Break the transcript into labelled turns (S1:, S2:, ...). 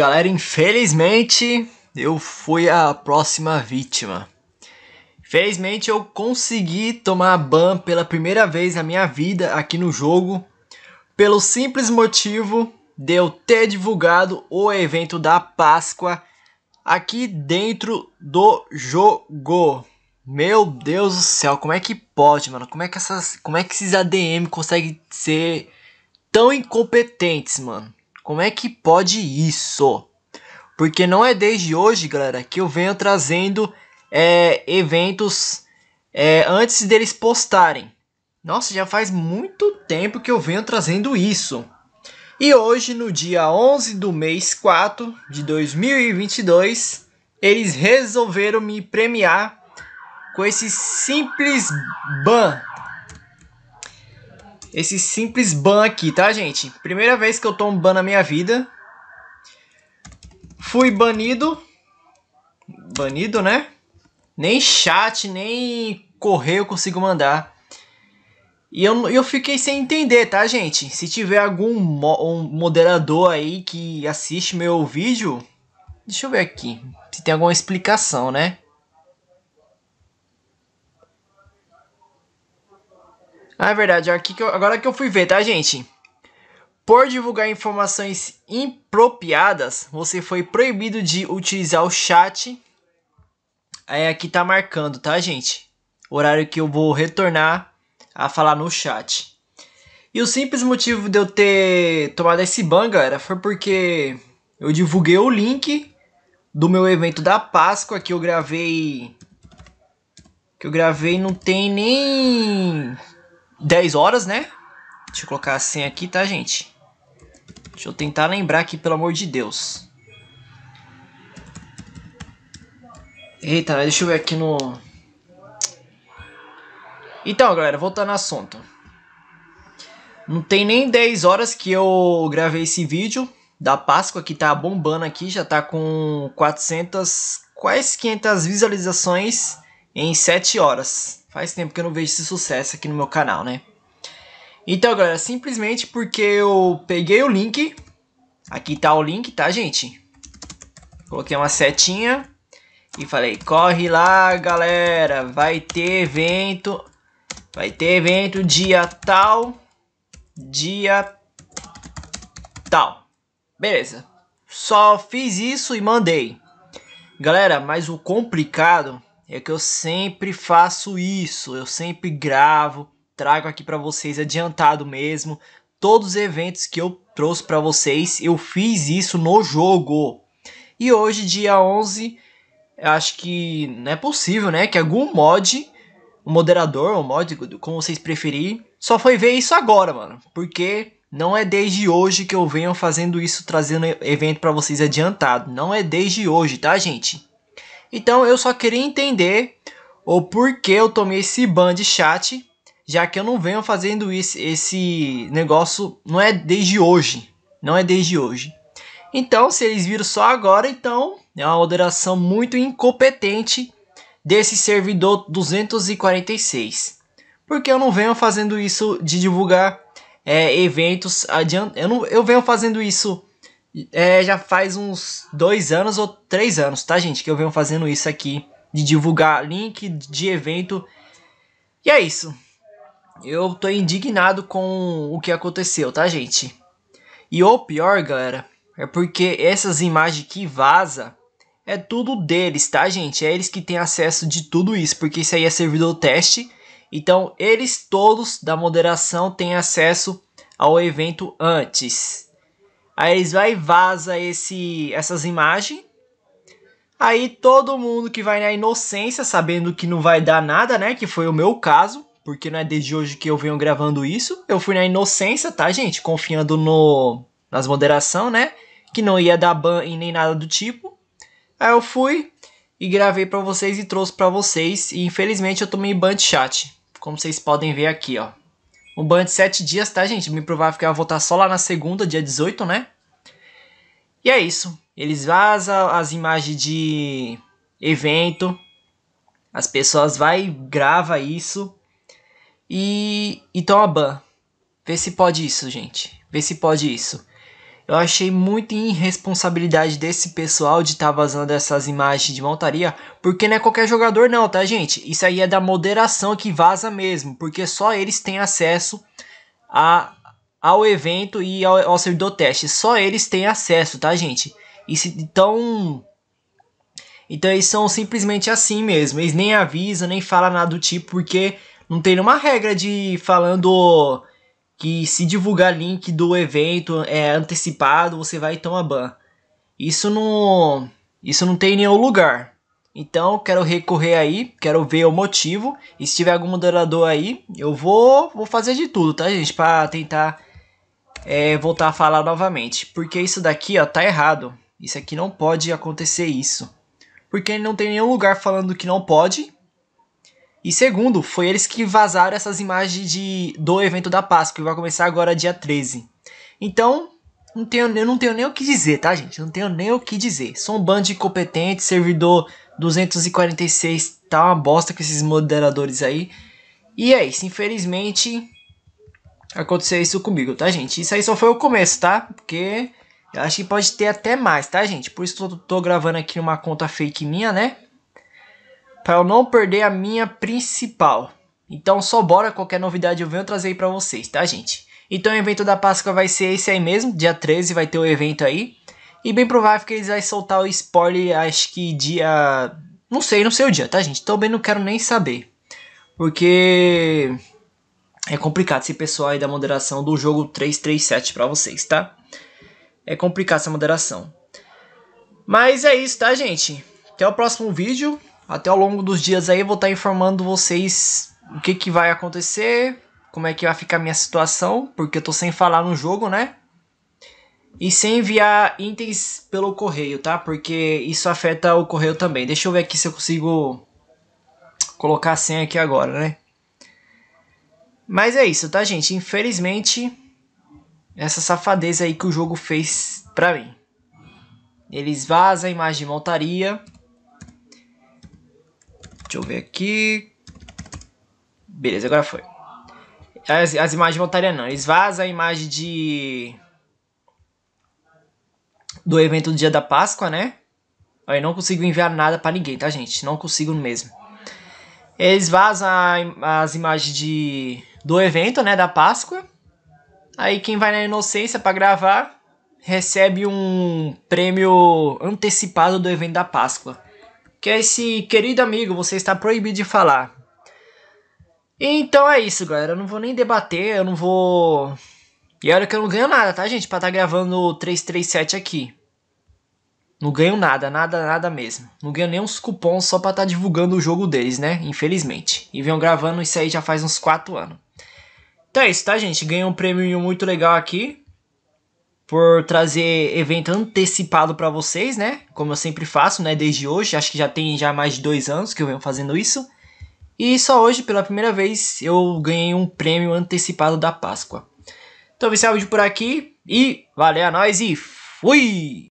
S1: Galera, infelizmente eu fui a próxima vítima. Felizmente eu consegui tomar ban pela primeira vez na minha vida aqui no jogo, pelo simples motivo de eu ter divulgado o evento da Páscoa aqui dentro do jogo. Meu Deus do céu, como é que pode, mano? Como é que essas, como é que esses ADM conseguem ser tão incompetentes, mano? Como é que pode isso? Porque não é desde hoje, galera, que eu venho trazendo é, eventos é, antes deles postarem. Nossa, já faz muito tempo que eu venho trazendo isso. E hoje, no dia 11 do mês 4 de 2022, eles resolveram me premiar com esse simples ban esse simples ban aqui, tá, gente? Primeira vez que eu tomo ban na minha vida. Fui banido. Banido, né? Nem chat, nem correio eu consigo mandar. E eu, eu fiquei sem entender, tá, gente? Se tiver algum mo um moderador aí que assiste meu vídeo, deixa eu ver aqui se tem alguma explicação, né? Ah, é verdade. É agora que eu fui ver, tá, gente? Por divulgar informações impropriadas, você foi proibido de utilizar o chat. Aí é, aqui tá marcando, tá, gente? Horário que eu vou retornar a falar no chat. E o simples motivo de eu ter tomado esse ban, galera, foi porque eu divulguei o link do meu evento da Páscoa que eu gravei. Que eu gravei não tem nem 10 horas, né? Deixa eu colocar a senha aqui, tá, gente? Deixa eu tentar lembrar aqui, pelo amor de Deus. Eita, deixa eu ver aqui no... Então, galera, voltando ao assunto. Não tem nem 10 horas que eu gravei esse vídeo da Páscoa, que tá bombando aqui, já tá com 400, quase 500 visualizações em 7 horas. Faz tempo que eu não vejo esse sucesso aqui no meu canal, né? Então, galera, simplesmente porque eu peguei o link. Aqui tá o link, tá, gente? Coloquei uma setinha e falei, corre lá, galera, vai ter evento. Vai ter evento dia tal, dia tal. Beleza. Só fiz isso e mandei. Galera, mas o complicado é que eu sempre faço isso, eu sempre gravo, trago aqui para vocês adiantado mesmo. Todos os eventos que eu trouxe para vocês, eu fiz isso no jogo. E hoje, dia 11, acho que não é possível, né? Que algum mod, o um moderador, o um mod, como vocês preferirem, só foi ver isso agora, mano. Porque não é desde hoje que eu venho fazendo isso, trazendo evento para vocês adiantado. Não é desde hoje, tá, gente? Então eu só queria entender o porquê eu tomei esse ban de chat, já que eu não venho fazendo isso, esse negócio não é desde hoje, não é desde hoje. Então, se eles viram só agora, então é uma moderação muito incompetente desse servidor 246. Porque eu não venho fazendo isso de divulgar é, eventos Eu, não, eu venho fazendo isso é, já faz uns dois anos ou três anos, tá, gente? Que eu venho fazendo isso aqui. De divulgar link de evento. E é isso. Eu tô indignado com o que aconteceu, tá, gente? E o pior, galera, é porque essas imagens que vaza é tudo deles, tá, gente? É eles que têm acesso de tudo isso, porque isso aí é servidor teste. Então, eles todos da moderação têm acesso ao evento antes, Aí eles vai e vaza esse, essas imagens. Aí todo mundo que vai na inocência, sabendo que não vai dar nada, né? Que foi o meu caso, porque não é desde hoje que eu venho gravando isso. Eu fui na inocência, tá, gente? Confiando no nas moderação, né? Que não ia dar ban e nem nada do tipo. Aí eu fui e gravei para vocês e trouxe para vocês. E infelizmente eu tomei ban de chat, como vocês podem ver aqui, ó um banho de sete dias, tá, gente? Me provável que ia voltar só lá na segunda, dia 18, né? E é isso. Eles vazam as imagens de evento. As pessoas vai grava isso. E então a ban. Vê se pode isso, gente. Vê se pode isso. Eu achei muito irresponsabilidade desse pessoal de estar tá vazando essas imagens de montaria, porque não é qualquer jogador não, tá gente? Isso aí é da moderação que vaza mesmo, porque só eles têm acesso a, ao evento e ao, ao servidor teste. Só eles têm acesso, tá gente? Isso, então... Então eles são simplesmente assim mesmo. Eles nem avisam, nem falam nada do tipo, porque não tem nenhuma regra de falando que se divulgar link do evento é antecipado, você vai tomar ban. Isso não, isso não tem nenhum lugar. Então, quero recorrer aí, quero ver o motivo. E se tiver algum moderador aí, eu vou, vou fazer de tudo, tá, gente? Pra tentar é, voltar a falar novamente. Porque isso daqui, ó, tá errado. Isso aqui não pode acontecer isso. Porque não tem nenhum lugar falando que não pode. E segundo, foi eles que vazaram essas imagens de, do evento da Páscoa, que vai começar agora dia 13. Então, não tenho, eu não tenho nem o que dizer, tá, gente? não tenho nem o que dizer. Sou um bando de incompetente, servidor 246 tá uma bosta com esses moderadores aí. E é isso, infelizmente aconteceu isso comigo, tá, gente? Isso aí só foi o começo, tá? Porque eu acho que pode ter até mais, tá, gente? Por isso eu tô gravando aqui uma conta fake minha, né? para eu não perder a minha principal. Então só bora, qualquer novidade eu venho trazer aí para vocês, tá gente? Então o evento da Páscoa vai ser esse aí mesmo, dia 13 vai ter o evento aí. E bem provável que eles vão soltar o spoiler, acho que dia... Não sei, não sei o dia, tá gente? Também não quero nem saber. Porque é complicado esse pessoal aí da moderação do jogo 337 para vocês, tá? É complicado essa moderação. Mas é isso, tá, gente? Até o próximo vídeo. Até ao longo dos dias aí eu vou estar informando vocês o que, que vai acontecer, como é que vai ficar a minha situação, porque eu tô sem falar no jogo, né? E sem enviar itens pelo correio, tá? Porque isso afeta o correio também. Deixa eu ver aqui se eu consigo colocar a senha aqui agora, né? Mas é isso, tá, gente? Infelizmente, essa safadeza aí que o jogo fez pra mim. Eles vazam a imagem de montaria. Deixa eu ver aqui. Beleza, agora foi. As, as imagens voltariam não. Eles vazam a imagem de... Do evento do dia da Páscoa, né? Aí não consigo enviar nada para ninguém, tá, gente? Não consigo mesmo. Eles vazam as imagens de, do evento, né? Da Páscoa. Aí quem vai na inocência para gravar recebe um prêmio antecipado do evento da Páscoa que é esse querido amigo, você está proibido de falar. Então é isso, galera. Eu não vou nem debater, eu não vou. E olha que eu não ganho nada, tá, gente? Pra estar tá gravando 337 aqui. Não ganho nada, nada, nada mesmo. Não ganho nem uns cupons só pra estar tá divulgando o jogo deles, né? Infelizmente. E venham gravando isso aí já faz uns 4 anos. Então é isso, tá, gente? Ganhei um prêmio muito legal aqui por trazer evento antecipado para vocês, né? Como eu sempre faço, né? Desde hoje, acho que já tem já mais de dois anos que eu venho fazendo isso. E só hoje, pela primeira vez, eu ganhei um prêmio antecipado da Páscoa. Então, esse é o vídeo por aqui e valeu a é nós e fui!